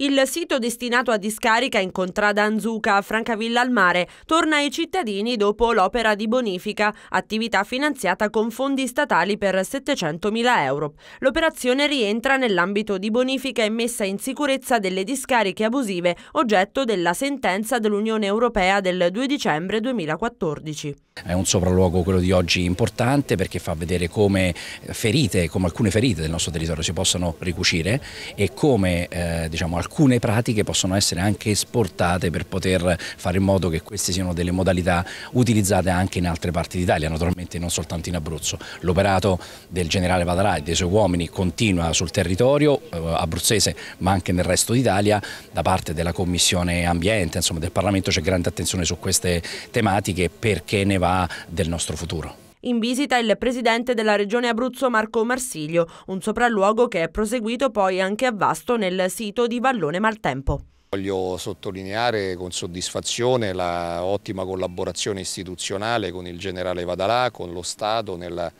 Il sito destinato a discarica in contrada Anzuca a Francavilla al Mare torna ai cittadini dopo l'opera di bonifica, attività finanziata con fondi statali per 700.000 euro. L'operazione rientra nell'ambito di bonifica e messa in sicurezza delle discariche abusive, oggetto della sentenza dell'Unione Europea del 2 dicembre 2014. È un sopralluogo quello di oggi importante perché fa vedere come ferite, come alcune ferite del nostro territorio si possano ricucire e come eh, diciamo, alcune alcune pratiche possono essere anche esportate per poter fare in modo che queste siano delle modalità utilizzate anche in altre parti d'Italia, naturalmente non soltanto in Abruzzo. L'operato del generale Padarà e dei suoi uomini continua sul territorio eh, abruzzese ma anche nel resto d'Italia, da parte della Commissione Ambiente, insomma del Parlamento c'è grande attenzione su queste tematiche perché ne va del nostro futuro. In visita il presidente della regione Abruzzo Marco Marsiglio, un sopralluogo che è proseguito poi anche a Vasto nel sito di Vallone Maltempo. Voglio sottolineare con soddisfazione la ottima collaborazione istituzionale con il generale Vadalà, con lo Stato nel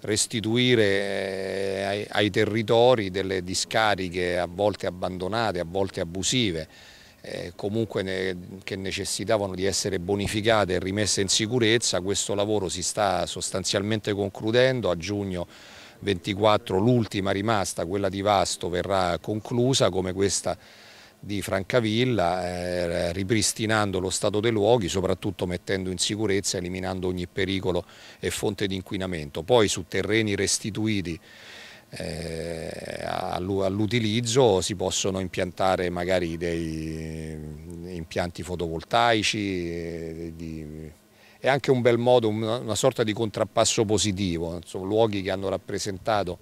restituire eh, ai, ai territori delle discariche a volte abbandonate, a volte abusive eh, comunque ne, che necessitavano di essere bonificate e rimesse in sicurezza. Questo lavoro si sta sostanzialmente concludendo, a giugno 24 l'ultima rimasta, quella di Vasto, verrà conclusa come questa di Francavilla, eh, ripristinando lo stato dei luoghi, soprattutto mettendo in sicurezza, eliminando ogni pericolo e fonte di inquinamento. Poi su terreni restituiti eh, all'utilizzo si possono impiantare magari dei impianti fotovoltaici eh, di, è anche un bel modo, una sorta di contrappasso positivo, Sono luoghi che hanno rappresentato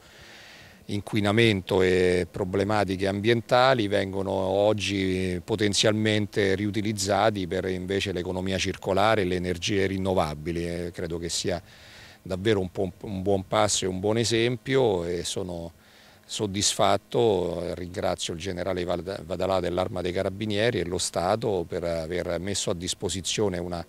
inquinamento e problematiche ambientali vengono oggi potenzialmente riutilizzati per invece l'economia circolare e le energie rinnovabili, eh, credo che sia davvero un, un buon passo e un buon esempio e sono soddisfatto, ringrazio il generale Vadalà dell'Arma dei Carabinieri e lo Stato per aver messo a disposizione una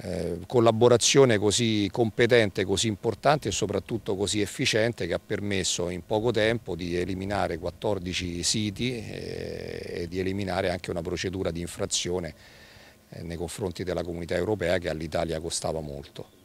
eh, collaborazione così competente, così importante e soprattutto così efficiente che ha permesso in poco tempo di eliminare 14 siti eh, e, di eliminare anche una procedura di infrazione eh, nei confronti della comunità europea che all'Italia costava molto.